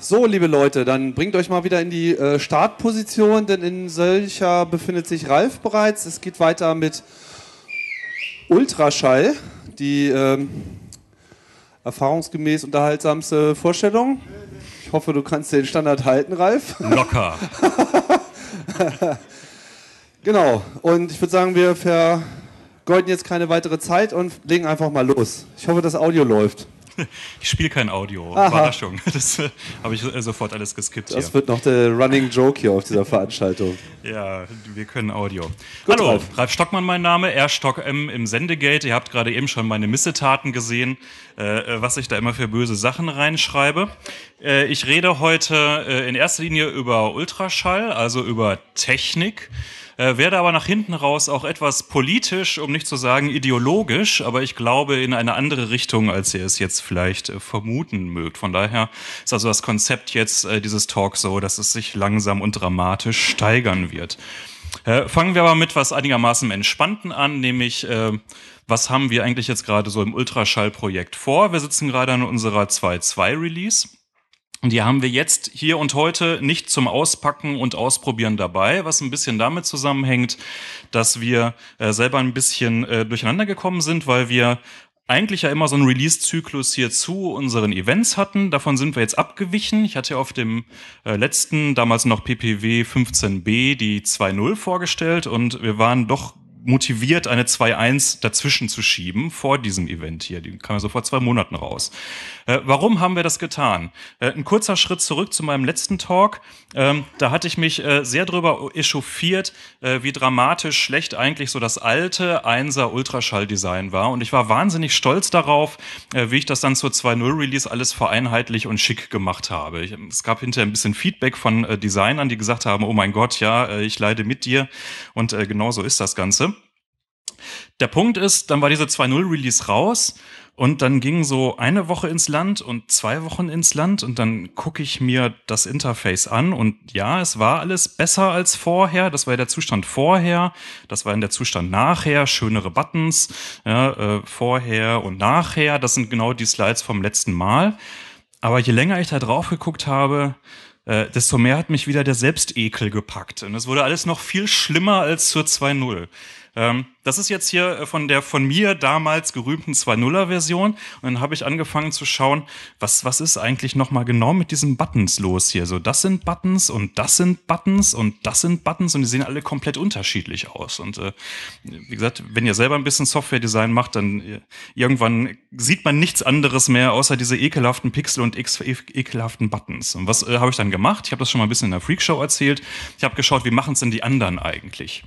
So, liebe Leute, dann bringt euch mal wieder in die äh, Startposition, denn in solcher befindet sich Ralf bereits. Es geht weiter mit Ultraschall, die ähm, erfahrungsgemäß unterhaltsamste Vorstellung. Ich hoffe, du kannst den Standard halten, Ralf. Locker. genau. Und ich würde sagen, wir vergeuden jetzt keine weitere Zeit und legen einfach mal los. Ich hoffe, das Audio läuft. Ich spiele kein Audio. Aha. Überraschung. Das äh, habe ich äh, sofort alles geskippt. Das hier. wird noch der Running Joke hier auf dieser Veranstaltung. ja, wir können Audio. Gut, Hallo, Ralf. Ralf Stockmann, mein Name. R. Stock M im Sendegate. Ihr habt gerade eben schon meine Missetaten gesehen, äh, äh was ich da immer für böse Sachen reinschreibe. Äh, ich rede heute äh, in erster Linie über Ultraschall, also über Technik äh, werde aber nach hinten raus auch etwas politisch, um nicht zu sagen ideologisch, aber ich glaube in eine andere Richtung, als ihr es jetzt vielleicht äh, vermuten mögt. Von daher ist also das Konzept jetzt äh, dieses Talk so, dass es sich langsam und dramatisch steigern wird. Äh, fangen wir aber mit was einigermaßen Entspannten an, nämlich äh, was haben wir eigentlich jetzt gerade so im Ultraschallprojekt vor? Wir sitzen gerade an unserer 2.2-Release. Und die haben wir jetzt hier und heute nicht zum Auspacken und Ausprobieren dabei, was ein bisschen damit zusammenhängt, dass wir äh, selber ein bisschen äh, durcheinander gekommen sind, weil wir eigentlich ja immer so einen Release-Zyklus hier zu unseren Events hatten. Davon sind wir jetzt abgewichen. Ich hatte auf dem äh, letzten, damals noch PPW 15b, die 2.0 vorgestellt und wir waren doch motiviert, eine 2-1 dazwischen zu schieben vor diesem Event hier. Die kam ja so vor zwei Monaten raus. Äh, warum haben wir das getan? Äh, ein kurzer Schritt zurück zu meinem letzten Talk. Ähm, da hatte ich mich äh, sehr drüber echauffiert, äh, wie dramatisch schlecht eigentlich so das alte 1er Ultraschall-Design war. Und ich war wahnsinnig stolz darauf, äh, wie ich das dann zur 2.0 Release alles vereinheitlich und schick gemacht habe. Ich, es gab hinterher ein bisschen Feedback von äh, Designern, die gesagt haben, oh mein Gott, ja, ich leide mit dir. Und genau so ist das Ganze. Der Punkt ist, dann war diese 2.0-Release raus und dann ging so eine Woche ins Land und zwei Wochen ins Land und dann gucke ich mir das Interface an und ja, es war alles besser als vorher. Das war der Zustand vorher, das war in der Zustand nachher, schönere Buttons, ja, äh, vorher und nachher. Das sind genau die Slides vom letzten Mal. Aber je länger ich da drauf geguckt habe, äh, desto mehr hat mich wieder der Selbstekel gepackt. Und es wurde alles noch viel schlimmer als zur 2.0. Ähm, das ist jetzt hier äh, von der von mir damals gerühmten 2.0er Version. Und dann habe ich angefangen zu schauen, was, was ist eigentlich nochmal genau mit diesen Buttons los hier? So, das sind Buttons und das sind Buttons und das sind Buttons und die sehen alle komplett unterschiedlich aus. Und äh, wie gesagt, wenn ihr selber ein bisschen Software-Design macht, dann äh, irgendwann sieht man nichts anderes mehr, außer diese ekelhaften Pixel und e, ekelhaften Buttons. Und was äh, habe ich dann gemacht? Ich habe das schon mal ein bisschen in der Freakshow erzählt. Ich habe geschaut, wie machen es denn die anderen eigentlich?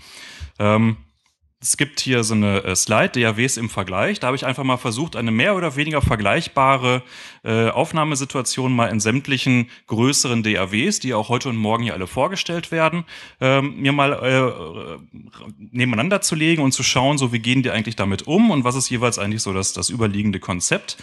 Ähm, es gibt hier so eine äh, Slide, DAWs im Vergleich. Da habe ich einfach mal versucht, eine mehr oder weniger vergleichbare äh, Aufnahmesituation mal in sämtlichen größeren DAWs, die auch heute und morgen hier alle vorgestellt werden, ähm, mir mal äh, nebeneinander zu legen und zu schauen, so wie gehen die eigentlich damit um und was ist jeweils eigentlich so das, das überliegende Konzept.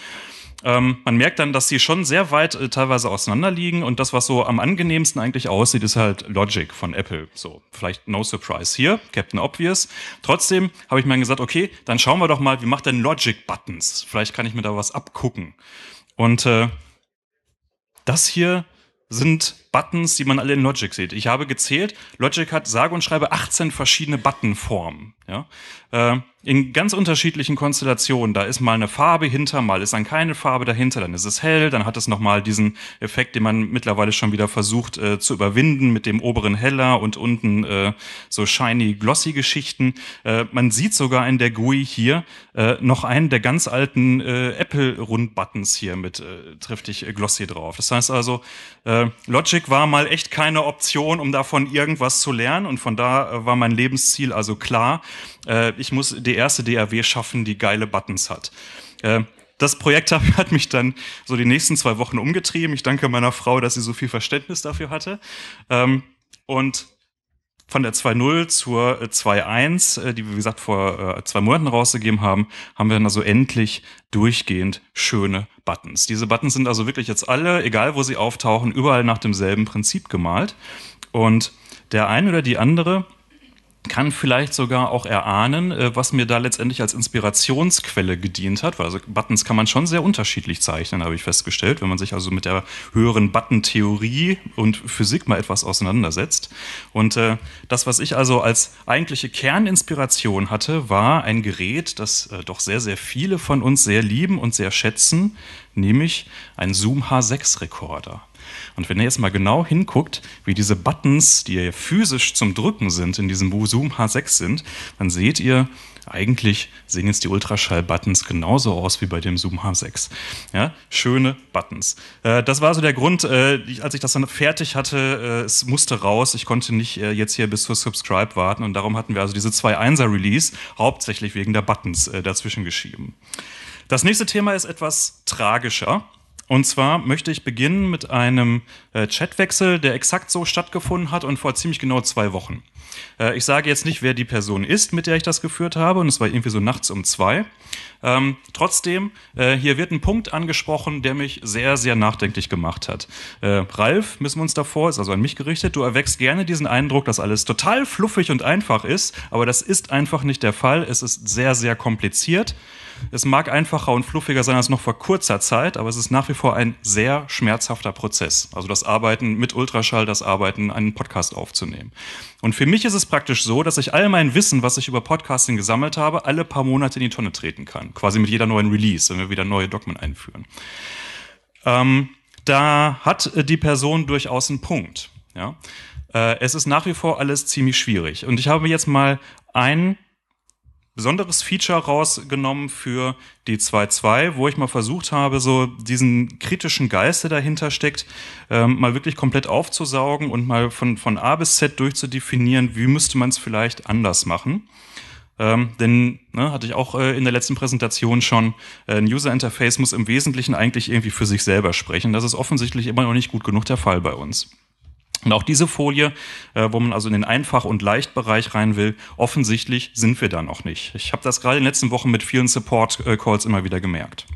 Ähm, man merkt dann, dass sie schon sehr weit äh, teilweise auseinander und das, was so am angenehmsten eigentlich aussieht, ist halt Logic von Apple. So, vielleicht no surprise hier, Captain Obvious. Trotzdem habe ich mir gesagt, okay, dann schauen wir doch mal, wie macht denn Logic Buttons? Vielleicht kann ich mir da was abgucken. Und äh, das hier sind Buttons, die man alle in Logic sieht. Ich habe gezählt, Logic hat sage und schreibe 18 verschiedene Buttonformen. Ja? Äh, in ganz unterschiedlichen Konstellationen. Da ist mal eine Farbe hinter, mal ist dann keine Farbe dahinter, dann ist es hell, dann hat es nochmal diesen Effekt, den man mittlerweile schon wieder versucht äh, zu überwinden mit dem oberen heller und unten äh, so shiny, glossy Geschichten. Äh, man sieht sogar in der GUI hier äh, noch einen der ganz alten äh, apple rund buttons hier mit triftig glossy drauf. Das heißt also, Logic Magic war mal echt keine Option, um davon irgendwas zu lernen. Und von da äh, war mein Lebensziel also klar, äh, ich muss die erste DAW schaffen, die geile Buttons hat äh, das Projekt hat mich dann so die nächsten zwei Wochen umgetrieben. Ich danke meiner Frau, dass sie so viel Verständnis dafür hatte. Ähm, und von der 2.0 zur 2.1, äh, äh, die wir, wie gesagt, vor äh, zwei Monaten rausgegeben haben, haben wir dann also endlich durchgehend schöne Buttons. Diese Buttons sind also wirklich jetzt alle, egal wo sie auftauchen, überall nach demselben Prinzip gemalt. Und der eine oder die andere kann vielleicht sogar auch erahnen, äh, was mir da letztendlich als Inspirationsquelle gedient hat. Weil also Buttons kann man schon sehr unterschiedlich zeichnen, habe ich festgestellt, wenn man sich also mit der höheren Button-Theorie und Physik mal etwas auseinandersetzt. Und äh, das, was ich also als eigentliche Kerninspiration hatte, war ein Gerät, das äh, doch sehr, sehr viele von uns sehr lieben und sehr schätzen, nämlich ein Zoom H6-Rekorder. Und wenn ihr jetzt mal genau hinguckt, wie diese Buttons, die physisch zum Drücken sind, in diesem Zoom H6 sind, dann seht ihr, eigentlich sehen jetzt die Ultraschall-Buttons genauso aus wie bei dem Zoom H6. Ja, schöne Buttons. Äh, das war so der Grund, äh, als ich das dann fertig hatte, äh, es musste raus. Ich konnte nicht äh, jetzt hier bis zur Subscribe warten und darum hatten wir also diese 2.1er-Release hauptsächlich wegen der Buttons äh, dazwischen geschrieben. Das nächste Thema ist etwas tragischer. Und zwar möchte ich beginnen mit einem äh, Chatwechsel, der exakt so stattgefunden hat und vor ziemlich genau zwei Wochen. Äh, ich sage jetzt nicht, wer die Person ist, mit der ich das geführt habe, und es war irgendwie so nachts um zwei. Ähm, trotzdem, äh, hier wird ein Punkt angesprochen, der mich sehr, sehr nachdenklich gemacht hat. Äh, Ralf, müssen wir uns davor, ist also an mich gerichtet, du erwächst gerne diesen Eindruck, dass alles total fluffig und einfach ist, aber das ist einfach nicht der Fall. Es ist sehr, sehr kompliziert. Es mag einfacher und fluffiger sein als noch vor kurzer Zeit, aber es ist nach wie vor ein sehr schmerzhafter Prozess. Also das Arbeiten mit Ultraschall, das Arbeiten, einen Podcast aufzunehmen. Und für mich ist es praktisch so, dass ich all mein Wissen, was ich über Podcasting gesammelt habe, alle paar Monate in die Tonne treten kann. Quasi mit jeder neuen Release, wenn wir wieder neue Dogmen einführen. Ähm, da hat äh, die Person durchaus einen Punkt. Ja? Äh, es ist nach wie vor alles ziemlich schwierig. Und ich habe jetzt mal ein besonderes Feature rausgenommen für die 2.2, wo ich mal versucht habe, so diesen kritischen Geist, der dahinter steckt, ähm, mal wirklich komplett aufzusaugen und mal von, von A bis Z durchzudefinieren, wie müsste man es vielleicht anders machen. Ähm, denn ne, hatte ich auch äh, in der letzten Präsentation schon, äh, ein User Interface muss im Wesentlichen eigentlich irgendwie für sich selber sprechen. Das ist offensichtlich immer noch nicht gut genug der Fall bei uns. Und auch diese Folie, äh, wo man also in den Einfach- und Leichtbereich rein will, offensichtlich sind wir da noch nicht. Ich habe das gerade in den letzten Wochen mit vielen Support-Calls immer wieder gemerkt.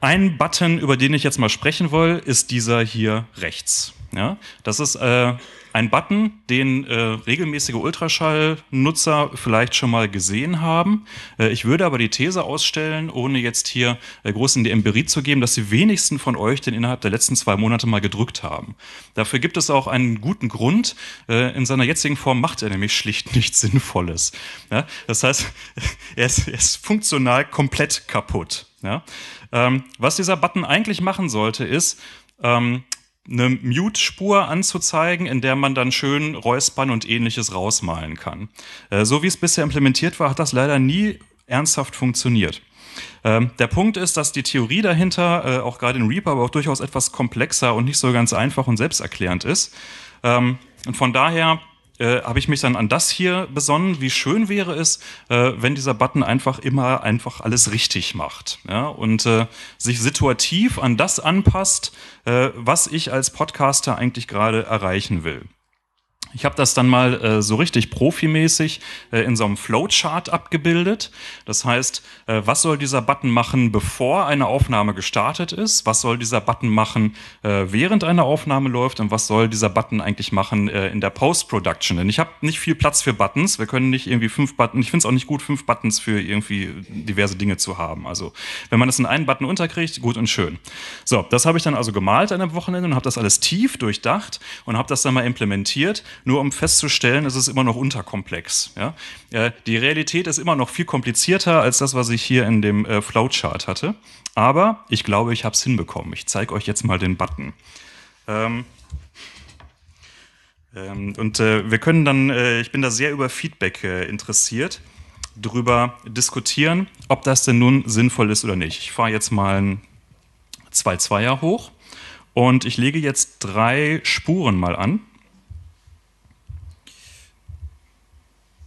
Ein Button, über den ich jetzt mal sprechen will, ist dieser hier rechts. Ja? Das ist äh, ein Button, den äh, regelmäßige Ultraschallnutzer vielleicht schon mal gesehen haben. Äh, ich würde aber die These ausstellen, ohne jetzt hier äh, groß in die Empirie zu geben, dass die wenigsten von euch den innerhalb der letzten zwei Monate mal gedrückt haben. Dafür gibt es auch einen guten Grund. Äh, in seiner jetzigen Form macht er nämlich schlicht nichts Sinnvolles. Ja? Das heißt, er ist, er ist funktional komplett kaputt. Ja? Ähm, was dieser Button eigentlich machen sollte, ist, ähm, eine Mute-Spur anzuzeigen, in der man dann schön Räuspern und ähnliches rausmalen kann. Äh, so wie es bisher implementiert war, hat das leider nie ernsthaft funktioniert. Ähm, der Punkt ist, dass die Theorie dahinter, äh, auch gerade in Reaper, aber auch durchaus etwas komplexer und nicht so ganz einfach und selbsterklärend ist. Ähm, und von daher äh, habe ich mich dann an das hier besonnen, wie schön wäre es, äh, wenn dieser Button einfach immer einfach alles richtig macht ja? und äh, sich situativ an das anpasst, äh, was ich als Podcaster eigentlich gerade erreichen will. Ich habe das dann mal äh, so richtig profimäßig äh, in so einem Flowchart abgebildet. Das heißt, äh, was soll dieser Button machen, bevor eine Aufnahme gestartet ist? Was soll dieser Button machen, äh, während eine Aufnahme läuft? Und was soll dieser Button eigentlich machen äh, in der Post-Production? Denn ich habe nicht viel Platz für Buttons. Wir können nicht irgendwie fünf Buttons, ich finde es auch nicht gut, fünf Buttons für irgendwie diverse Dinge zu haben. Also, wenn man das in einen Button unterkriegt, gut und schön. So, das habe ich dann also gemalt an einem Wochenende und habe das alles tief durchdacht und habe das dann mal implementiert nur um festzustellen, es ist immer noch unterkomplex. Ja? Äh, die Realität ist immer noch viel komplizierter als das, was ich hier in dem äh, Flowchart hatte. Aber ich glaube, ich habe es hinbekommen. Ich zeige euch jetzt mal den Button. Ähm, ähm, und äh, wir können dann, äh, ich bin da sehr über Feedback äh, interessiert, darüber diskutieren, ob das denn nun sinnvoll ist oder nicht. Ich fahre jetzt mal einen 2-2er hoch und ich lege jetzt drei Spuren mal an.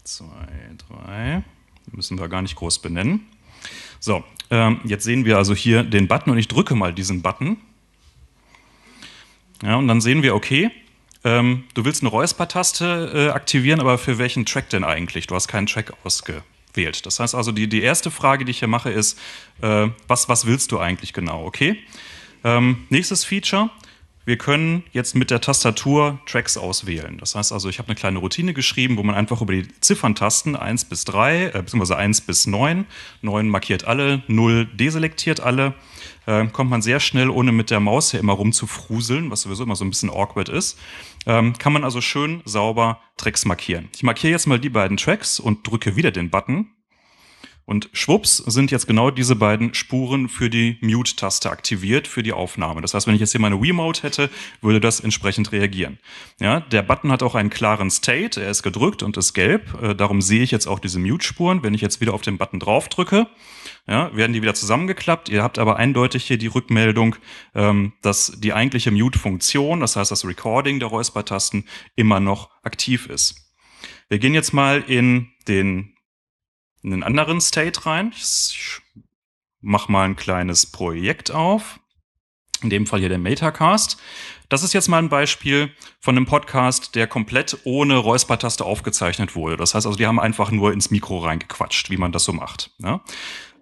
zwei, drei. Die müssen wir gar nicht groß benennen. So, ähm, jetzt sehen wir also hier den Button und ich drücke mal diesen Button. Ja, und dann sehen wir, okay, ähm, du willst eine Räusper-Taste äh, aktivieren, aber für welchen Track denn eigentlich? Du hast keinen Track ausgewählt. Das heißt also, die, die erste Frage, die ich hier mache, ist, äh, was, was willst du eigentlich genau? Okay. Ähm, nächstes Feature, wir können jetzt mit der Tastatur Tracks auswählen. Das heißt also, ich habe eine kleine Routine geschrieben, wo man einfach über die Zifferntasten 1 bis 3, äh, beziehungsweise 1 bis 9, 9 markiert alle, 0 deselektiert alle, äh, kommt man sehr schnell, ohne mit der Maus hier immer rumzufruseln, was sowieso immer so ein bisschen awkward ist, ähm, kann man also schön sauber Tracks markieren. Ich markiere jetzt mal die beiden Tracks und drücke wieder den Button und schwupps sind jetzt genau diese beiden Spuren für die Mute-Taste aktiviert für die Aufnahme. Das heißt, wenn ich jetzt hier meine Wiimote hätte, würde das entsprechend reagieren. Ja, der Button hat auch einen klaren State. Er ist gedrückt und ist gelb. Äh, darum sehe ich jetzt auch diese Mute-Spuren. Wenn ich jetzt wieder auf den Button drauf drücke, ja, werden die wieder zusammengeklappt. Ihr habt aber eindeutig hier die Rückmeldung, ähm, dass die eigentliche Mute-Funktion, das heißt das Recording der Räuspertasten, immer noch aktiv ist. Wir gehen jetzt mal in den in einen anderen State rein. Ich mach mal ein kleines Projekt auf. In dem Fall hier der Metacast. Das ist jetzt mal ein Beispiel von einem Podcast, der komplett ohne Räuspertaste aufgezeichnet wurde. Das heißt also, die haben einfach nur ins Mikro reingequatscht, wie man das so macht. Ja?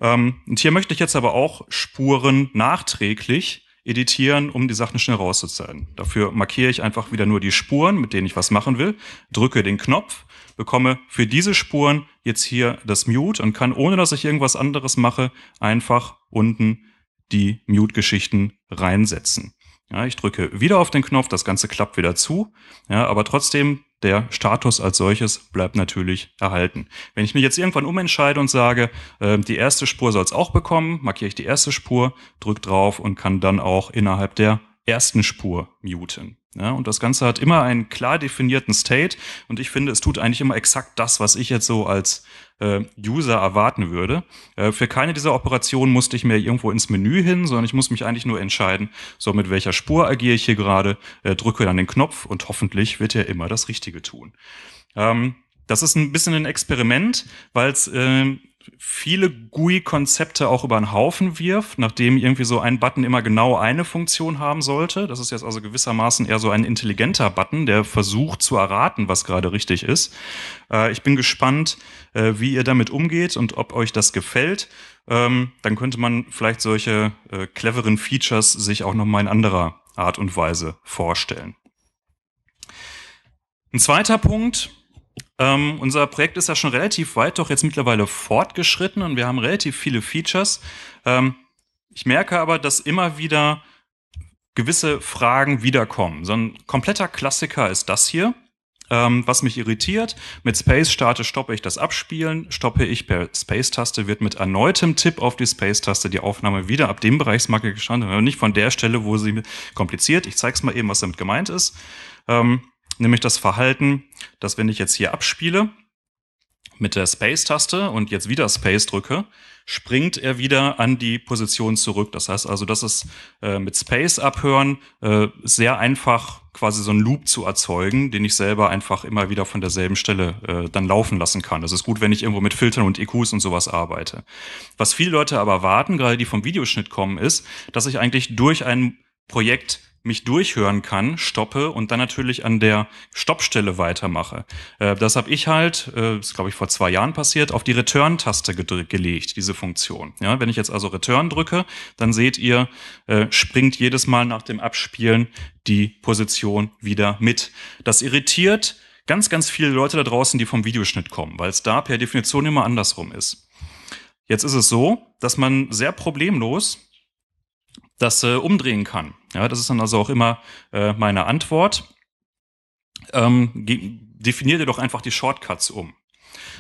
Ähm, und hier möchte ich jetzt aber auch Spuren nachträglich editieren, um die Sachen schnell rauszuzeigen. Dafür markiere ich einfach wieder nur die Spuren, mit denen ich was machen will, drücke den Knopf bekomme für diese Spuren jetzt hier das Mute und kann, ohne dass ich irgendwas anderes mache, einfach unten die Mute-Geschichten reinsetzen. Ja, ich drücke wieder auf den Knopf, das Ganze klappt wieder zu, ja, aber trotzdem der Status als solches bleibt natürlich erhalten. Wenn ich mich jetzt irgendwann umentscheide und sage, äh, die erste Spur soll es auch bekommen, markiere ich die erste Spur, drücke drauf und kann dann auch innerhalb der ersten Spur muten. Ja, und das Ganze hat immer einen klar definierten State und ich finde, es tut eigentlich immer exakt das, was ich jetzt so als äh, User erwarten würde. Äh, für keine dieser Operationen musste ich mir irgendwo ins Menü hin, sondern ich muss mich eigentlich nur entscheiden, so mit welcher Spur agiere ich hier gerade, äh, drücke dann den Knopf und hoffentlich wird er immer das Richtige tun. Ähm, das ist ein bisschen ein Experiment, weil es äh, viele GUI-Konzepte auch über den Haufen wirft, nachdem irgendwie so ein Button immer genau eine Funktion haben sollte. Das ist jetzt also gewissermaßen eher so ein intelligenter Button, der versucht zu erraten, was gerade richtig ist. Äh, ich bin gespannt, äh, wie ihr damit umgeht und ob euch das gefällt. Ähm, dann könnte man vielleicht solche äh, cleveren Features sich auch nochmal in anderer Art und Weise vorstellen. Ein zweiter Punkt, ähm, unser Projekt ist ja schon relativ weit, doch jetzt mittlerweile fortgeschritten und wir haben relativ viele Features. Ähm, ich merke aber, dass immer wieder gewisse Fragen wiederkommen. So ein kompletter Klassiker ist das hier. Ähm, was mich irritiert, mit Space starte, stoppe ich das Abspielen, stoppe ich per Space-Taste, wird mit erneutem Tipp auf die Space-Taste die Aufnahme wieder ab dem Bereichsmarke gestanden, nicht von der Stelle, wo sie kompliziert. Ich zeige es mal eben, was damit gemeint ist. Ähm, nämlich das Verhalten, dass wenn ich jetzt hier abspiele mit der Space-Taste und jetzt wieder Space drücke, springt er wieder an die Position zurück. Das heißt also, dass es äh, mit Space abhören äh, sehr einfach quasi so einen Loop zu erzeugen, den ich selber einfach immer wieder von derselben Stelle äh, dann laufen lassen kann. Das ist gut, wenn ich irgendwo mit Filtern und EQs und sowas arbeite. Was viele Leute aber warten, gerade die vom Videoschnitt kommen, ist, dass ich eigentlich durch einen Projekt mich durchhören kann, stoppe und dann natürlich an der Stoppstelle weitermache. Äh, das habe ich halt, äh, ist glaube ich vor zwei Jahren passiert, auf die Return-Taste gelegt, diese Funktion. Ja, wenn ich jetzt also Return drücke, dann seht ihr, äh, springt jedes Mal nach dem Abspielen die Position wieder mit. Das irritiert ganz, ganz viele Leute da draußen, die vom Videoschnitt kommen, weil es da per Definition immer andersrum ist. Jetzt ist es so, dass man sehr problemlos das äh, umdrehen kann. Ja, das ist dann also auch immer äh, meine Antwort. Ähm, definier dir doch einfach die Shortcuts um.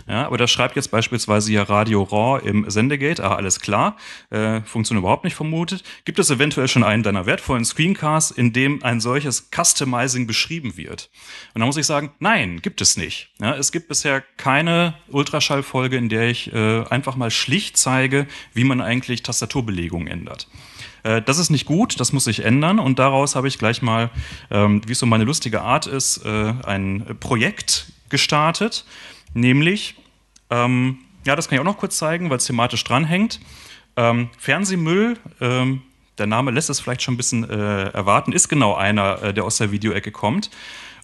Ja, aber da schreibt jetzt beispielsweise ja Radio Raw im Sendegate, ah, alles klar, äh, Funktion überhaupt nicht vermutet. Gibt es eventuell schon einen deiner wertvollen Screencasts, in dem ein solches Customizing beschrieben wird? Und da muss ich sagen, nein, gibt es nicht. Ja, es gibt bisher keine Ultraschallfolge, in der ich äh, einfach mal schlicht zeige, wie man eigentlich Tastaturbelegungen ändert. Äh, das ist nicht gut, das muss sich ändern und daraus habe ich gleich mal, ähm, wie es so meine lustige Art ist, äh, ein Projekt gestartet, nämlich, ähm, ja, das kann ich auch noch kurz zeigen, weil es thematisch dranhängt. Ähm, Fernsehmüll, ähm, der Name lässt es vielleicht schon ein bisschen äh, erwarten, ist genau einer, äh, der aus der Videoecke kommt.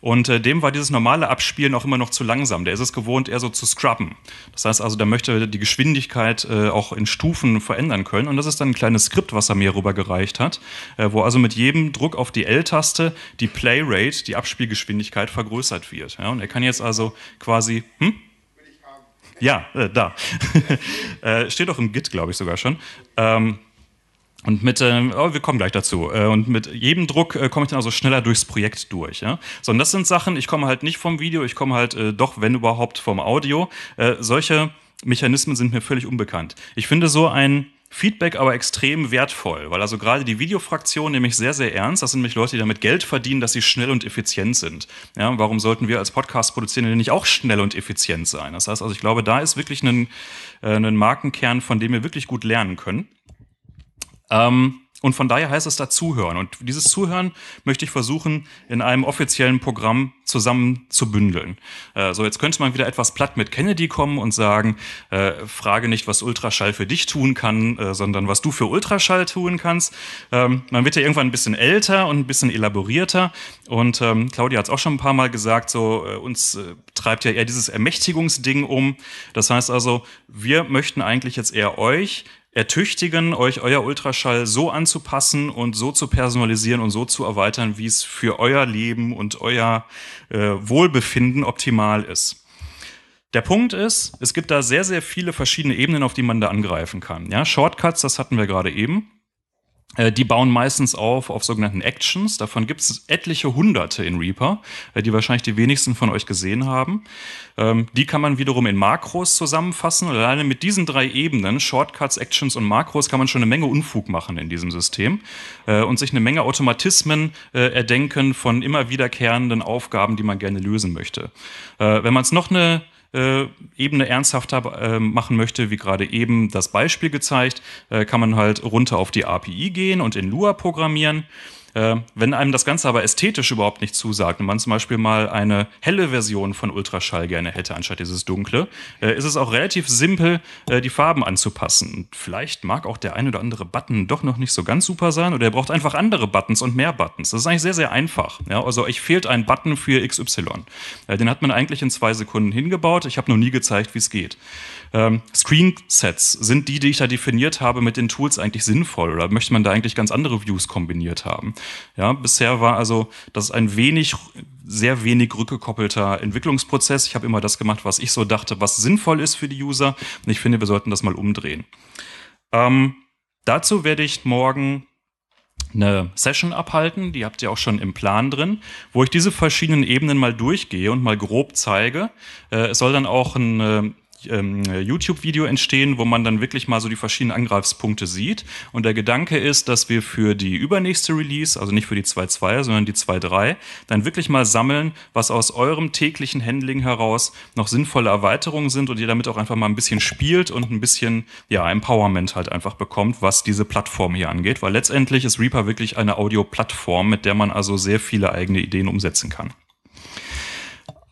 Und äh, dem war dieses normale Abspielen auch immer noch zu langsam. Der ist es gewohnt, eher so zu scrubben. Das heißt also, der möchte die Geschwindigkeit äh, auch in Stufen verändern können. Und das ist dann ein kleines Skript, was er mir rübergereicht hat, äh, wo also mit jedem Druck auf die L-Taste die Playrate, die Abspielgeschwindigkeit vergrößert wird. Ja, und er kann jetzt also quasi, hm? Ja, äh, da. Äh, steht auch im Git, glaube ich, sogar schon. Ähm, und mit, äh, oh, wir kommen gleich dazu. Äh, und mit jedem Druck äh, komme ich dann also schneller durchs Projekt durch. Ja? So, und das sind Sachen, ich komme halt nicht vom Video, ich komme halt äh, doch, wenn überhaupt, vom Audio. Äh, solche Mechanismen sind mir völlig unbekannt. Ich finde so ein Feedback aber extrem wertvoll, weil also gerade die Videofraktion nehme ich sehr, sehr ernst. Das sind nämlich Leute, die damit Geld verdienen, dass sie schnell und effizient sind. Ja, warum sollten wir als Podcast-Produzierende nicht auch schnell und effizient sein? Das heißt also, ich glaube, da ist wirklich ein, äh, ein Markenkern, von dem wir wirklich gut lernen können. Ähm, und von daher heißt es da Zuhören. Und dieses Zuhören möchte ich versuchen, in einem offiziellen Programm zusammen zu bündeln. Äh, so, jetzt könnte man wieder etwas platt mit Kennedy kommen und sagen, äh, frage nicht, was Ultraschall für dich tun kann, äh, sondern was du für Ultraschall tun kannst. Ähm, man wird ja irgendwann ein bisschen älter und ein bisschen elaborierter. Und ähm, Claudia hat es auch schon ein paar Mal gesagt, so äh, uns äh, treibt ja eher dieses Ermächtigungsding um. Das heißt also, wir möchten eigentlich jetzt eher euch ertüchtigen, euch euer Ultraschall so anzupassen und so zu personalisieren und so zu erweitern, wie es für euer Leben und euer äh, Wohlbefinden optimal ist. Der Punkt ist, es gibt da sehr, sehr viele verschiedene Ebenen, auf die man da angreifen kann. Ja, Shortcuts, das hatten wir gerade eben. Äh, die bauen meistens auf auf sogenannten Actions. Davon gibt es etliche hunderte in Reaper, äh, die wahrscheinlich die wenigsten von euch gesehen haben. Ähm, die kann man wiederum in Makros zusammenfassen. alleine mit diesen drei Ebenen, Shortcuts, Actions und Makros, kann man schon eine Menge Unfug machen in diesem System äh, und sich eine Menge Automatismen erdenken von immer wiederkehrenden Aufgaben, die man gerne lösen möchte. Wenn man es noch eine äh, Ebene ernsthafter äh, machen möchte, wie gerade eben das Beispiel gezeigt, äh, kann man halt runter auf die API gehen und in Lua programmieren. Äh, wenn einem das Ganze aber ästhetisch überhaupt nicht zusagt und man zum Beispiel mal eine helle Version von Ultraschall gerne hätte, anstatt dieses dunkle, äh, ist es auch relativ simpel, äh, die Farben anzupassen. Und vielleicht mag auch der ein oder andere Button doch noch nicht so ganz super sein oder er braucht einfach andere Buttons und mehr Buttons. Das ist eigentlich sehr, sehr einfach. Ja, also euch fehlt ein Button für XY. den hat man eigentlich in zwei Sekunden hingebaut. Ich habe noch nie gezeigt, wie es geht ähm, Sets, sind die, die ich da definiert habe, mit den Tools eigentlich sinnvoll oder möchte man da eigentlich ganz andere Views kombiniert haben? Ja, bisher war also das ein wenig, sehr wenig rückgekoppelter Entwicklungsprozess. Ich habe immer das gemacht, was ich so dachte, was sinnvoll ist für die User. Und ich finde, wir sollten das mal umdrehen. Ähm, dazu werde ich morgen eine Session abhalten, die habt ihr auch schon im Plan drin, wo ich diese verschiedenen Ebenen mal durchgehe und mal grob zeige. Äh, es soll dann auch ein äh, ähm, YouTube-Video entstehen, wo man dann wirklich mal so die verschiedenen Angreifspunkte sieht. Und der Gedanke ist, dass wir für die übernächste Release, also nicht für die 2.2, sondern die 2.3, dann wirklich mal sammeln, was aus eurem täglichen Handling heraus noch sinnvolle Erweiterungen sind und ihr damit auch einfach mal ein bisschen spielt und ein bisschen ja, Empowerment halt einfach bekommt, was diese Plattform hier angeht. Weil letztendlich ist Reaper wirklich eine Audio-Plattform, mit der man also sehr viele eigene Ideen umsetzen kann.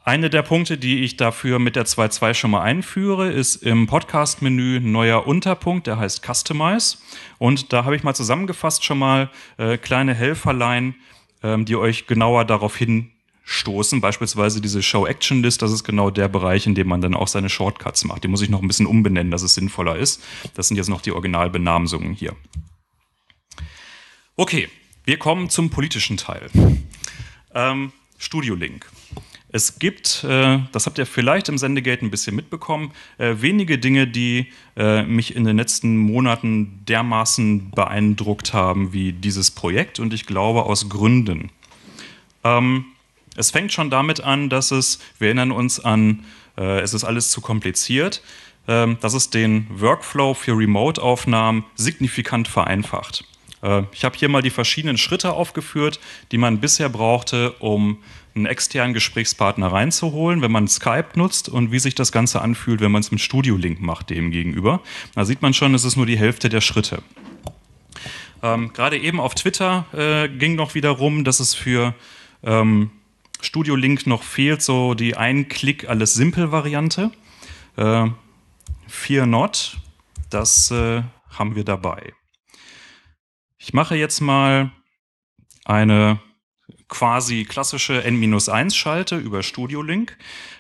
Eine der Punkte, die ich dafür mit der 2.2 schon mal einführe, ist im Podcast-Menü neuer Unterpunkt, der heißt Customize. Und da habe ich mal zusammengefasst schon mal äh, kleine Helferlein, ähm, die euch genauer darauf hinstoßen. Beispielsweise diese Show-Action-List, das ist genau der Bereich, in dem man dann auch seine Shortcuts macht. Die muss ich noch ein bisschen umbenennen, dass es sinnvoller ist. Das sind jetzt noch die Originalbenamsungen hier. Okay, wir kommen zum politischen Teil. Ähm, Studio Link. Es gibt, äh, das habt ihr vielleicht im Sendegate ein bisschen mitbekommen, äh, wenige Dinge, die äh, mich in den letzten Monaten dermaßen beeindruckt haben wie dieses Projekt und ich glaube aus Gründen. Ähm, es fängt schon damit an, dass es, wir erinnern uns an, es ist alles zu kompliziert, ähm, dass es den Workflow für Remote-Aufnahmen signifikant vereinfacht. Äh, ich habe hier mal die verschiedenen Schritte aufgeführt, die man bisher brauchte, um einen externen Gesprächspartner reinzuholen, wenn man Skype nutzt und wie sich das Ganze anfühlt, wenn man es mit Studio Link macht dem gegenüber. Da sieht man schon, es ist nur die Hälfte der Schritte. Ähm, Gerade eben auf Twitter äh, ging noch wieder rum, dass es für ähm, Studio Link noch fehlt, so die Ein-Klick-Alles-Simpel-Variante. Äh, Fear Not, das äh, haben wir dabei. Ich mache jetzt mal eine quasi klassische N-1-Schalte über Studio Link.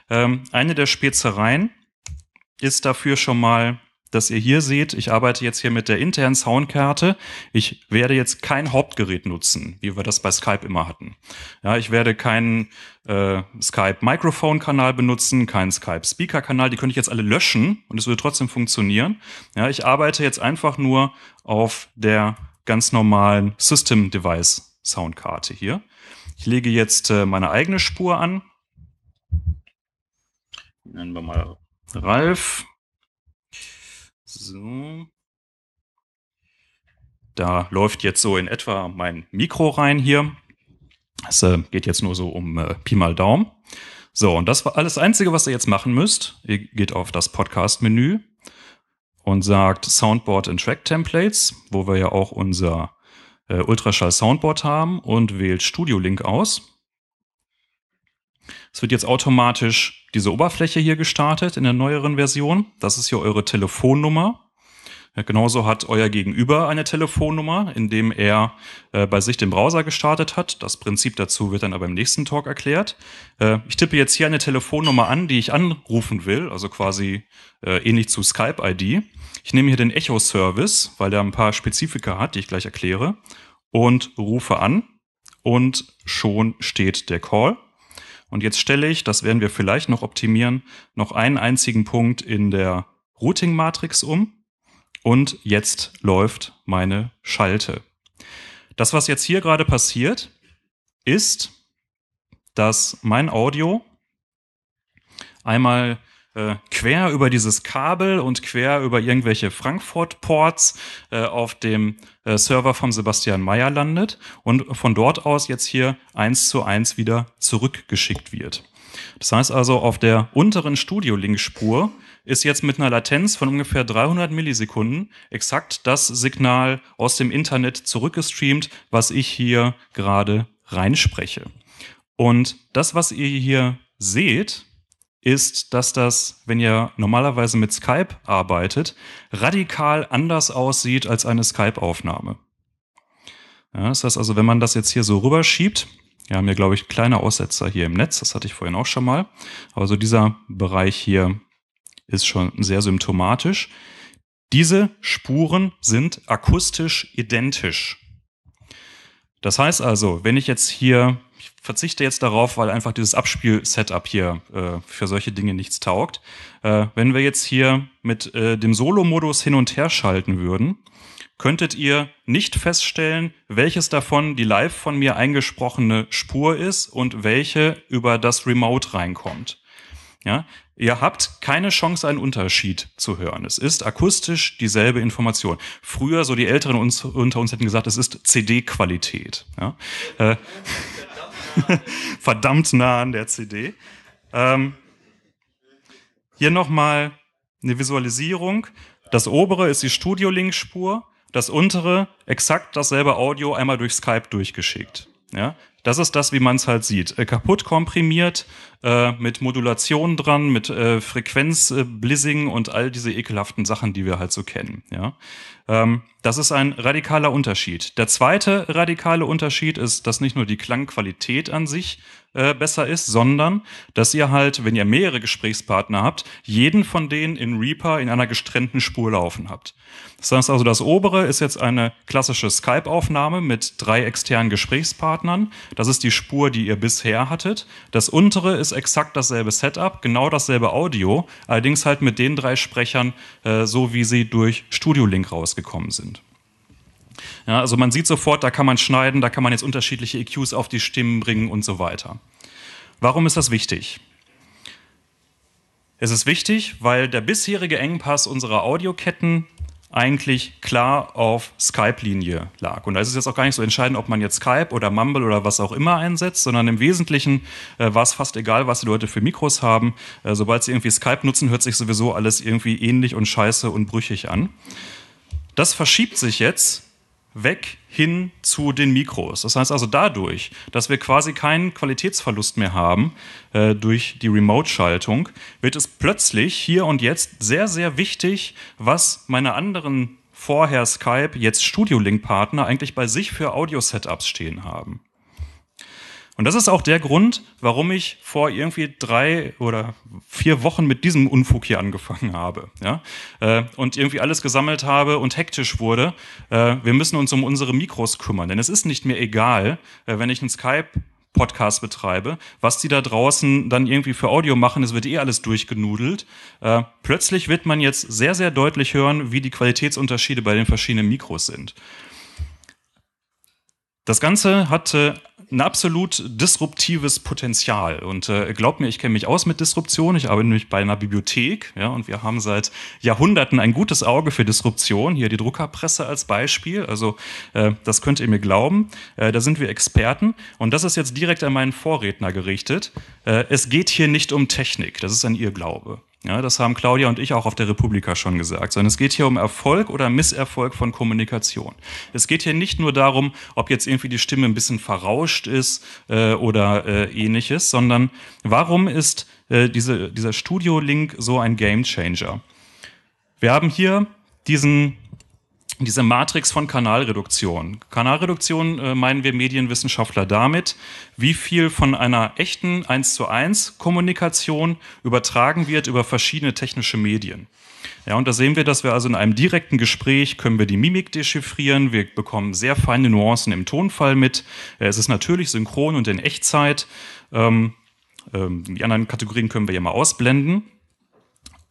Ähm, eine der Spezereien ist dafür schon mal, dass ihr hier seht, ich arbeite jetzt hier mit der internen Soundkarte. Ich werde jetzt kein Hauptgerät nutzen, wie wir das bei Skype immer hatten. Ja, ich werde keinen äh, Skype-Mikrofon-Kanal benutzen, keinen Skype-Speaker-Kanal. Die könnte ich jetzt alle löschen und es würde trotzdem funktionieren. Ja, ich arbeite jetzt einfach nur auf der ganz normalen System Device Soundkarte hier. Ich lege jetzt äh, meine eigene Spur an. Nennen wir mal Ralf. So. Da läuft jetzt so in etwa mein Mikro rein hier. Es äh, geht jetzt nur so um äh, Pi mal Daumen. So, und das war alles Einzige, was ihr jetzt machen müsst. Ihr geht auf das Podcast-Menü, und sagt Soundboard and Track Templates, wo wir ja auch unser äh, Ultraschall Soundboard haben und wählt Studio Link aus. Es wird jetzt automatisch diese Oberfläche hier gestartet in der neueren Version. Das ist hier eure Telefonnummer. Genauso hat euer Gegenüber eine Telefonnummer, indem er äh, bei sich den Browser gestartet hat. Das Prinzip dazu wird dann aber im nächsten Talk erklärt. Äh, ich tippe jetzt hier eine Telefonnummer an, die ich anrufen will, also quasi äh, ähnlich zu Skype-ID. Ich nehme hier den Echo-Service, weil der ein paar Spezifika hat, die ich gleich erkläre, und rufe an und schon steht der Call. Und jetzt stelle ich, das werden wir vielleicht noch optimieren, noch einen einzigen Punkt in der Routing-Matrix um und jetzt läuft meine Schalte. Das, was jetzt hier gerade passiert, ist, dass mein Audio einmal äh, quer über dieses Kabel und quer über irgendwelche Frankfurt-Ports äh, auf dem äh, Server von Sebastian Mayer landet und von dort aus jetzt hier eins zu eins wieder zurückgeschickt wird. Das heißt also, auf der unteren Studio-Link-Spur ist jetzt mit einer Latenz von ungefähr 300 Millisekunden exakt das Signal aus dem Internet zurückgestreamt, was ich hier gerade reinspreche. Und das, was ihr hier seht, ist, dass das, wenn ihr normalerweise mit Skype arbeitet, radikal anders aussieht als eine Skype-Aufnahme. Ja, das heißt also, wenn man das jetzt hier so rüberschiebt, wir haben hier, glaube ich, kleine Aussetzer hier im Netz, das hatte ich vorhin auch schon mal. Also dieser Bereich hier ist schon sehr symptomatisch. Diese Spuren sind akustisch identisch. Das heißt also, wenn ich jetzt hier ich verzichte jetzt darauf, weil einfach dieses Abspiel-Setup hier äh, für solche Dinge nichts taugt. Äh, wenn wir jetzt hier mit äh, dem Solo-Modus hin und her schalten würden, könntet ihr nicht feststellen, welches davon die live von mir eingesprochene Spur ist und welche über das Remote reinkommt. Ja, ihr habt keine Chance, einen Unterschied zu hören. Es ist akustisch dieselbe Information. Früher, so die Älteren uns, unter uns hätten gesagt, es ist CD-Qualität. Ja? Äh, verdammt nah an der CD. Ähm, hier nochmal eine Visualisierung. Das obere ist die Studio-Link-Spur, das untere exakt dasselbe Audio einmal durch Skype durchgeschickt. Ja? Das ist das, wie man es halt sieht. Äh, kaputt komprimiert, äh, mit Modulation dran, mit äh, Frequenzblissing und all diese ekelhaften Sachen, die wir halt so kennen. Ja? Ähm, das ist ein radikaler Unterschied. Der zweite radikale Unterschied ist, dass nicht nur die Klangqualität an sich äh, besser ist, sondern dass ihr halt, wenn ihr mehrere Gesprächspartner habt, jeden von denen in Reaper in einer gestrennten Spur laufen habt. Das heißt also, das obere ist jetzt eine klassische Skype-Aufnahme mit drei externen Gesprächspartnern. Das ist die Spur, die ihr bisher hattet. Das untere ist exakt dasselbe Setup, genau dasselbe Audio, allerdings halt mit den drei Sprechern, äh, so wie sie durch Studio Link rausgekommen sind. Ja, also man sieht sofort, da kann man schneiden, da kann man jetzt unterschiedliche EQs auf die Stimmen bringen und so weiter. Warum ist das wichtig? Es ist wichtig, weil der bisherige Engpass unserer Audioketten eigentlich klar auf Skype-Linie lag. Und da ist es jetzt auch gar nicht so entscheidend, ob man jetzt Skype oder Mumble oder was auch immer einsetzt, sondern im Wesentlichen äh, war es fast egal, was die Leute für Mikros haben. Äh, sobald sie irgendwie Skype nutzen, hört sich sowieso alles irgendwie ähnlich und scheiße und brüchig an. Das verschiebt sich jetzt weg hin zu den Mikros. Das heißt also dadurch, dass wir quasi keinen Qualitätsverlust mehr haben äh, durch die Remote-Schaltung, wird es plötzlich hier und jetzt sehr, sehr wichtig, was meine anderen vorher Skype, jetzt Studio Link-Partner eigentlich bei sich für Audio-Setups stehen haben. Und das ist auch der Grund, warum ich vor irgendwie drei oder vier Wochen mit diesem Unfug hier angefangen habe. Ja? Äh, und irgendwie alles gesammelt habe und hektisch wurde. Äh, wir müssen uns um unsere Mikros kümmern, denn es ist nicht mehr egal, äh, wenn ich einen Skype Podcast betreibe, was die da draußen dann irgendwie für Audio machen, es wird eh alles durchgenudelt. Äh, plötzlich wird man jetzt sehr, sehr deutlich hören, wie die Qualitätsunterschiede bei den verschiedenen Mikros sind. Das Ganze hatte ein absolut disruptives Potenzial. Und äh, glaubt mir, ich kenne mich aus mit Disruption. Ich arbeite nämlich bei einer Bibliothek, ja, und wir haben seit Jahrhunderten ein gutes Auge für Disruption. Hier die Druckerpresse als Beispiel. Also äh, das könnt ihr mir glauben. Äh, da sind wir Experten. Und das ist jetzt direkt an meinen Vorredner gerichtet. Äh, es geht hier nicht um Technik. Das ist ein Irrglaube. Ja, das haben Claudia und ich auch auf der Republika schon gesagt, sondern es geht hier um Erfolg oder Misserfolg von Kommunikation. Es geht hier nicht nur darum, ob jetzt irgendwie die Stimme ein bisschen verrauscht ist äh, oder äh, ähnliches, sondern warum ist äh, diese, dieser Studio-Link so ein Game Changer? Wir haben hier diesen diese Matrix von Kanalreduktion. Kanalreduktion äh, meinen wir Medienwissenschaftler damit, wie viel von einer echten 1 zu 1 Kommunikation übertragen wird über verschiedene technische Medien. Ja, und da sehen wir, dass wir also in einem direkten Gespräch können wir die Mimik dechiffrieren, wir bekommen sehr feine Nuancen im Tonfall mit. Äh, es ist natürlich synchron und in Echtzeit. Ähm, ähm, die anderen Kategorien können wir ja mal ausblenden.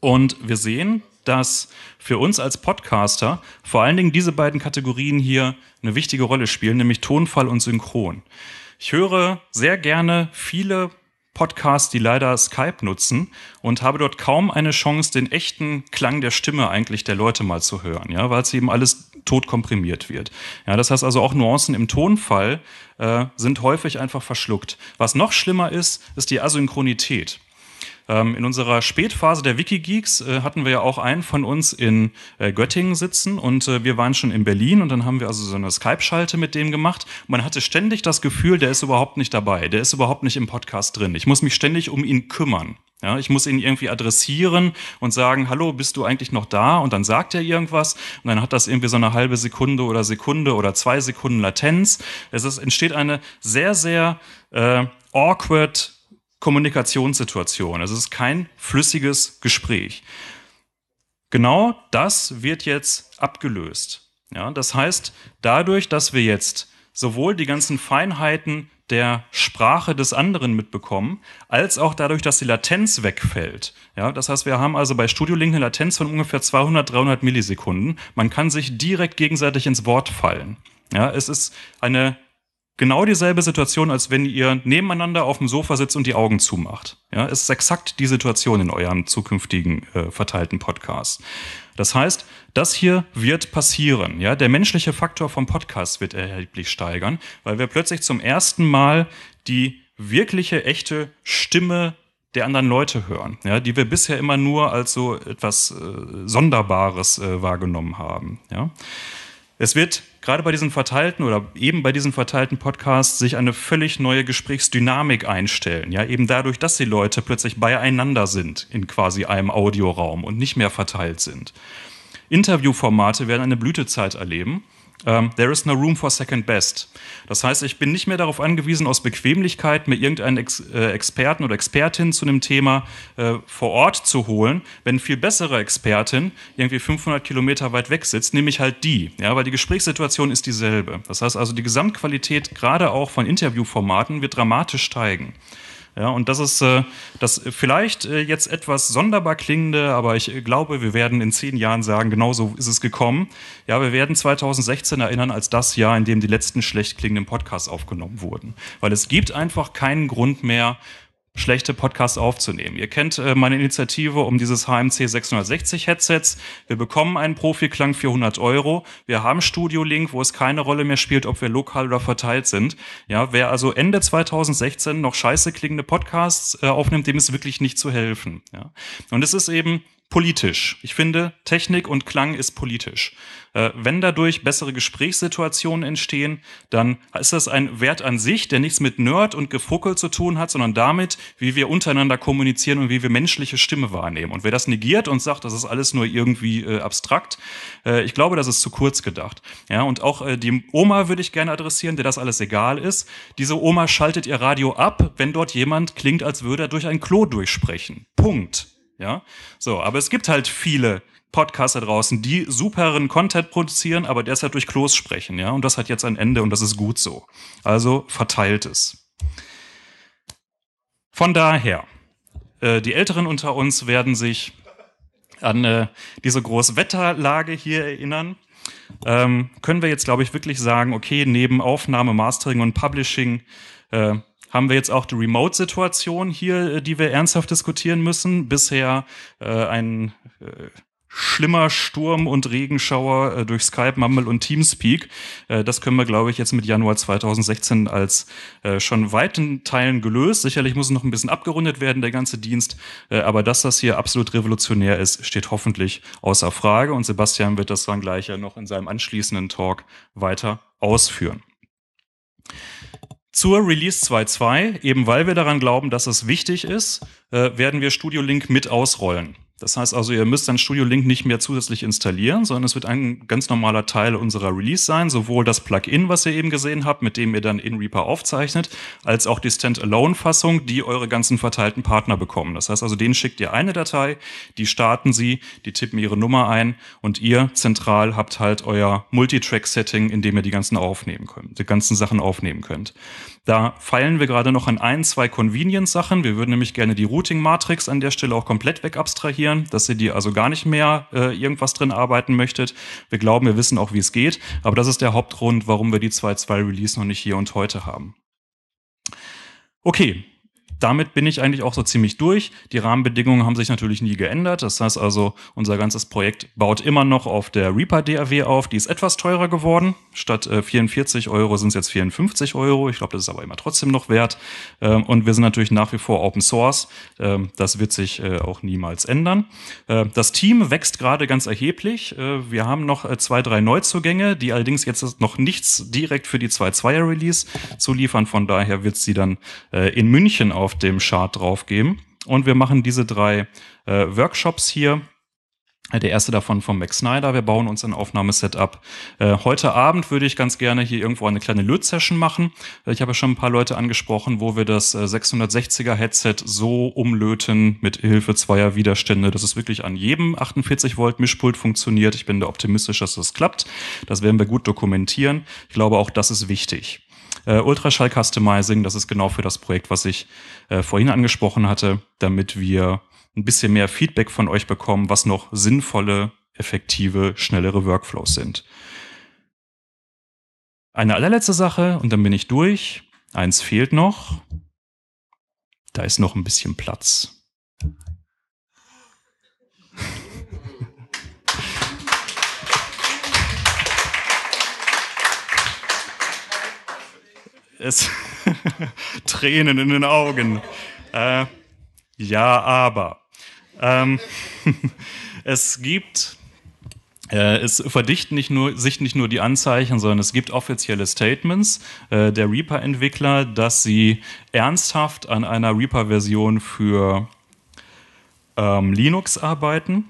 Und wir sehen, dass für uns als Podcaster vor allen Dingen diese beiden Kategorien hier eine wichtige Rolle spielen, nämlich Tonfall und Synchron. Ich höre sehr gerne viele Podcasts, die leider Skype nutzen und habe dort kaum eine Chance, den echten Klang der Stimme eigentlich der Leute mal zu hören, ja, weil es eben alles tot komprimiert wird. Ja, das heißt also auch Nuancen im Tonfall äh, sind häufig einfach verschluckt. Was noch schlimmer ist, ist die Asynchronität. Ähm, in unserer Spätphase der Wikigeeks äh, hatten wir ja auch einen von uns in äh, Göttingen sitzen und äh, wir waren schon in Berlin und dann haben wir also so eine Skype-Schalte mit dem gemacht. Man hatte ständig das Gefühl, der ist überhaupt nicht dabei, der ist überhaupt nicht im Podcast drin. Ich muss mich ständig um ihn kümmern. Ja, ich muss ihn irgendwie adressieren und sagen, hallo, bist du eigentlich noch da? Und dann sagt er irgendwas und dann hat das irgendwie so eine halbe Sekunde oder Sekunde oder zwei Sekunden Latenz. Es ist, entsteht eine sehr, sehr äh, awkward Kommunikationssituation. Es ist kein flüssiges Gespräch. Genau das wird jetzt abgelöst. Ja, das heißt, dadurch, dass wir jetzt sowohl die ganzen Feinheiten der Sprache des anderen mitbekommen, als auch dadurch, dass die Latenz wegfällt. Ja, das heißt, wir haben also bei StudioLink eine Latenz von ungefähr 200, 300 Millisekunden. Man kann sich direkt gegenseitig ins Wort fallen. Ja, es ist eine genau dieselbe Situation, als wenn ihr nebeneinander auf dem Sofa sitzt und die Augen zumacht. Ja, es ist exakt die Situation in eurem zukünftigen äh, verteilten Podcast. Das heißt, das hier wird passieren. Ja, der menschliche Faktor vom Podcast wird erheblich steigern, weil wir plötzlich zum ersten Mal die wirkliche, echte Stimme der anderen Leute hören, ja, die wir bisher immer nur als so etwas äh, Sonderbares äh, wahrgenommen haben. Ja. Es wird gerade bei diesen verteilten oder eben bei diesen verteilten Podcasts sich eine völlig neue Gesprächsdynamik einstellen. Ja, eben dadurch, dass die Leute plötzlich beieinander sind in quasi einem Audioraum und nicht mehr verteilt sind. Interviewformate werden eine Blütezeit erleben ähm, there is no room for second best. Das heißt, ich bin nicht mehr darauf angewiesen, aus Bequemlichkeit mir irgendeinen Ex äh, Experten oder Expertin zu einem Thema äh, vor Ort zu holen. Wenn viel bessere Expertin irgendwie 500 Kilometer weit weg sitzt, nehme ich halt die, ja, weil die Gesprächssituation ist dieselbe. Das heißt also, die Gesamtqualität gerade auch von Interviewformaten wird dramatisch steigen. Ja, und das ist äh, das vielleicht äh, jetzt etwas sonderbar klingende, aber ich äh, glaube, wir werden in zehn Jahren sagen, genau so ist es gekommen. Ja, wir werden 2016 erinnern als das Jahr, in dem die letzten schlecht klingenden Podcasts aufgenommen wurden. Weil es gibt einfach keinen Grund mehr, schlechte Podcasts aufzunehmen. Ihr kennt äh, meine Initiative um dieses HMC 660 Headsets. Wir bekommen einen Profiklang 100 Euro. Wir haben Studio Link, wo es keine Rolle mehr spielt, ob wir lokal oder verteilt sind. Ja, wer also Ende 2016 noch scheiße klingende Podcasts äh, aufnimmt, dem ist wirklich nicht zu helfen. Ja. Und es ist eben politisch. Ich finde, Technik und Klang ist politisch. Äh, wenn dadurch bessere Gesprächssituationen entstehen, dann ist das ein Wert an sich, der nichts mit Nerd und Gefuckel zu tun hat, sondern damit, wie wir untereinander kommunizieren und wie wir menschliche Stimme wahrnehmen. Und wer das negiert und sagt, das ist alles nur irgendwie äh, abstrakt, äh, ich glaube, das ist zu kurz gedacht. Ja, und auch äh, die Oma würde ich gerne adressieren, der das alles egal ist. Diese Oma schaltet ihr Radio ab, wenn dort jemand klingt, als würde er durch ein Klo durchsprechen. Punkt. Ja, so, aber es gibt halt viele Podcaster draußen, die superen Content produzieren, aber deshalb durch Klos sprechen, ja, und das hat jetzt ein Ende und das ist gut so. Also verteilt es. Von daher, äh, die Älteren unter uns werden sich an äh, diese Großwetterlage hier erinnern. Ähm, können wir jetzt, glaube ich, wirklich sagen, okay, neben Aufnahme, Mastering und Publishing äh, haben wir jetzt auch die Remote-Situation hier, äh, die wir ernsthaft diskutieren müssen. Bisher äh, ein äh, schlimmer Sturm und Regenschauer äh, durch Skype, Mumble und Teamspeak. Äh, das können wir, glaube ich, jetzt mit Januar 2016 als äh, schon weiten Teilen gelöst. Sicherlich muss es noch ein bisschen abgerundet werden, der ganze Dienst. Äh, aber dass das hier absolut revolutionär ist, steht hoffentlich außer Frage. Und Sebastian wird das dann gleich ja noch in seinem anschließenden Talk weiter ausführen. Zur Release 2.2, eben weil wir daran glauben, dass es wichtig ist, äh, werden wir Studio Link mit ausrollen. Das heißt also, ihr müsst dann Studio Link nicht mehr zusätzlich installieren, sondern es wird ein ganz normaler Teil unserer Release sein. Sowohl das Plugin, was ihr eben gesehen habt, mit dem ihr dann in Reaper aufzeichnet, als auch die Standalone-Fassung, die eure ganzen verteilten Partner bekommen. Das heißt also, denen schickt ihr eine Datei, die starten sie, die tippen ihre Nummer ein und ihr zentral habt halt euer Multitrack-Setting, in dem ihr die ganzen aufnehmen könnt, die ganzen Sachen aufnehmen könnt. Da feilen wir gerade noch an ein, zwei Convenience-Sachen. Wir würden nämlich gerne die Routing-Matrix an der Stelle auch komplett wegabstrahieren, dass ihr die also gar nicht mehr äh, irgendwas drin arbeiten möchtet. Wir glauben, wir wissen auch, wie es geht. Aber das ist der Hauptgrund, warum wir die 2.2 Release noch nicht hier und heute haben. Okay, damit bin ich eigentlich auch so ziemlich durch. Die Rahmenbedingungen haben sich natürlich nie geändert. Das heißt also, unser ganzes Projekt baut immer noch auf der Reaper DAW auf. Die ist etwas teurer geworden. Statt äh, 44 Euro sind es jetzt 54 Euro. Ich glaube, das ist aber immer trotzdem noch wert. Ähm, und wir sind natürlich nach wie vor Open Source. Ähm, das wird sich äh, auch niemals ändern. Äh, das Team wächst gerade ganz erheblich. Äh, wir haben noch äh, zwei, drei Neuzugänge, die allerdings jetzt noch nichts direkt für die 2.2er Release zu liefern. Von daher wird sie dann äh, in München auf dem Chart drauf geben. Und wir machen diese drei äh, Workshops hier. Der erste davon von Max Snyder. Wir bauen uns ein Aufnahmesetup. Äh, heute Abend würde ich ganz gerne hier irgendwo eine kleine Löt-Session machen. Äh, ich habe ja schon ein paar Leute angesprochen, wo wir das 660er äh, Headset so umlöten mit Hilfe zweier Widerstände, dass es wirklich an jedem 48 Volt Mischpult funktioniert. Ich bin da optimistisch, dass das klappt. Das werden wir gut dokumentieren. Ich glaube, auch das ist wichtig. Äh, Ultraschall-Customizing, das ist genau für das Projekt, was ich äh, vorhin angesprochen hatte, damit wir ein bisschen mehr Feedback von euch bekommen, was noch sinnvolle, effektive, schnellere Workflows sind. Eine allerletzte Sache und dann bin ich durch. Eins fehlt noch. Da ist noch ein bisschen Platz. es Tränen in den Augen. Äh, ja, aber. Ähm, es gibt, äh, es verdichten nicht nur, sich nicht nur die Anzeichen, sondern es gibt offizielle Statements äh, der Reaper-Entwickler, dass sie ernsthaft an einer Reaper-Version für ähm, Linux arbeiten.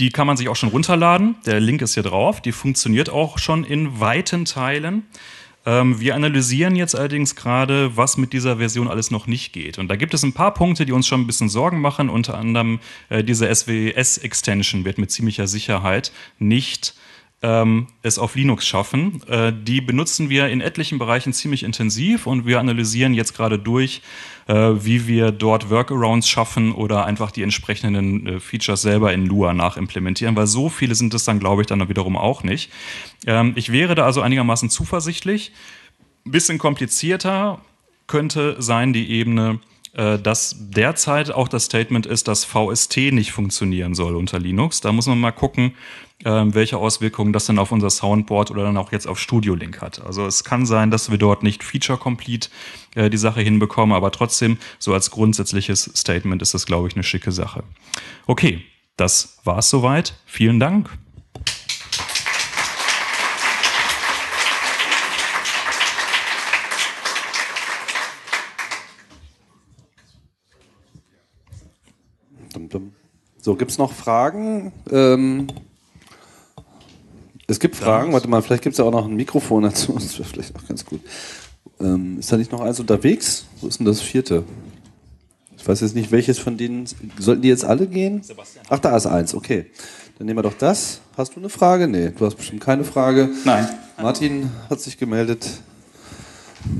Die kann man sich auch schon runterladen. Der Link ist hier drauf. Die funktioniert auch schon in weiten Teilen. Ähm, wir analysieren jetzt allerdings gerade, was mit dieser Version alles noch nicht geht. Und da gibt es ein paar Punkte, die uns schon ein bisschen Sorgen machen. Unter anderem äh, diese SWS-Extension wird mit ziemlicher Sicherheit nicht äh, ähm, es auf Linux schaffen. Äh, die benutzen wir in etlichen Bereichen ziemlich intensiv und wir analysieren jetzt gerade durch, äh, wie wir dort Workarounds schaffen oder einfach die entsprechenden äh, Features selber in Lua nachimplementieren, weil so viele sind es dann, glaube ich, dann wiederum auch nicht. Ähm, ich wäre da also einigermaßen zuversichtlich. Bisschen komplizierter könnte sein die Ebene äh, dass derzeit auch das Statement ist, dass VST nicht funktionieren soll unter Linux. Da muss man mal gucken, ähm, welche Auswirkungen das dann auf unser Soundboard oder dann auch jetzt auf Studio Link hat. Also es kann sein, dass wir dort nicht feature complete äh, die Sache hinbekommen, aber trotzdem so als grundsätzliches Statement ist das, glaube ich, eine schicke Sache. Okay, das war's soweit. Vielen Dank. So, gibt es noch Fragen? Ähm, es gibt Fragen, warte mal, vielleicht gibt es ja auch noch ein Mikrofon dazu, das wäre vielleicht auch ganz gut. Ähm, ist da nicht noch eins unterwegs? Wo ist denn das vierte? Ich weiß jetzt nicht, welches von denen. Sollten die jetzt alle gehen? Sebastian. Ach, da ist eins, okay. Dann nehmen wir doch das. Hast du eine Frage? Nee, du hast bestimmt keine Frage. Nein. Martin hat sich gemeldet.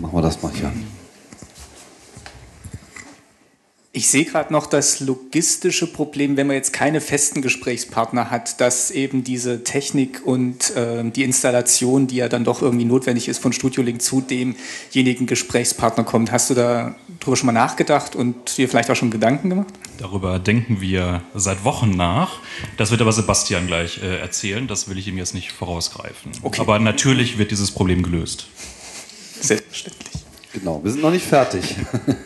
Machen wir das mal hier. Ich sehe gerade noch das logistische Problem, wenn man jetzt keine festen Gesprächspartner hat, dass eben diese Technik und äh, die Installation, die ja dann doch irgendwie notwendig ist von StudioLink zu demjenigen Gesprächspartner kommt. Hast du da drüber schon mal nachgedacht und dir vielleicht auch schon Gedanken gemacht? Darüber denken wir seit Wochen nach. Das wird aber Sebastian gleich äh, erzählen. Das will ich ihm jetzt nicht vorausgreifen. Okay. Aber natürlich wird dieses Problem gelöst. Selbstverständlich. Genau, wir sind noch nicht fertig.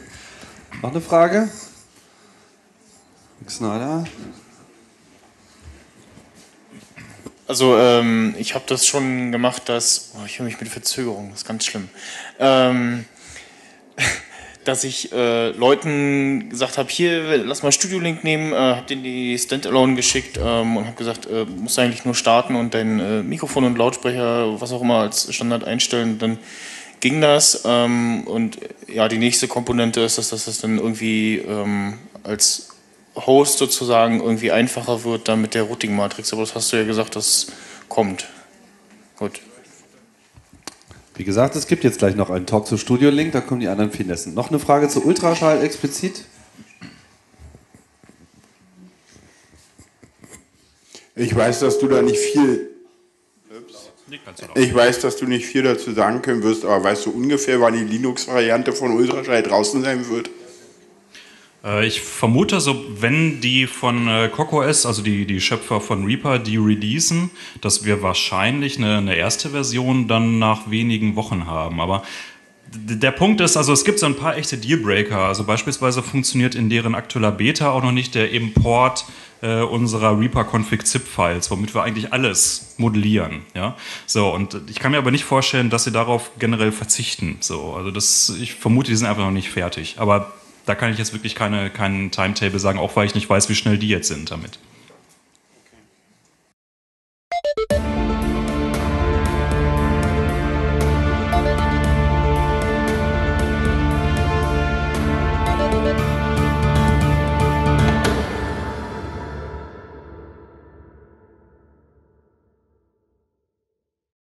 Noch eine Frage? Nick Also ähm, ich habe das schon gemacht, dass oh, ich höre mich mit Verzögerung, das ist ganz schlimm, ähm, dass ich äh, Leuten gesagt habe, hier lass mal Studio Link nehmen, äh, habe denen die Standalone geschickt ähm, und habe gesagt, äh, musst eigentlich nur starten und dein äh, Mikrofon und Lautsprecher, was auch immer als Standard einstellen, dann ging das. Ähm, und ja, die nächste Komponente ist, dass, dass das dann irgendwie ähm, als Host sozusagen irgendwie einfacher wird dann mit der Routing-Matrix. Aber das hast du ja gesagt, das kommt. Gut. Wie gesagt, es gibt jetzt gleich noch einen Talk zu Studio Link, da kommen die anderen Finessen. Noch eine Frage zu Ultraschall explizit? Ich weiß, dass du da nicht viel Nee, ich weiß, dass du nicht viel dazu sagen können wirst, aber weißt du ungefähr, wann die Linux-Variante von Ultraschall draußen sein wird? Äh, ich vermute, so wenn die von äh, CocoS, also die, die Schöpfer von Reaper, die releasen, dass wir wahrscheinlich eine, eine erste Version dann nach wenigen Wochen haben. Aber der Punkt ist, also es gibt so ein paar echte Dealbreaker. Also beispielsweise funktioniert in deren aktueller Beta auch noch nicht der Import äh, unserer Reaper-Config-ZIP-Files, womit wir eigentlich alles modellieren. Ja? So, und ich kann mir aber nicht vorstellen, dass sie darauf generell verzichten. So, also das, ich vermute, die sind einfach noch nicht fertig. Aber da kann ich jetzt wirklich keine, keinen Timetable sagen, auch weil ich nicht weiß, wie schnell die jetzt sind damit. Okay.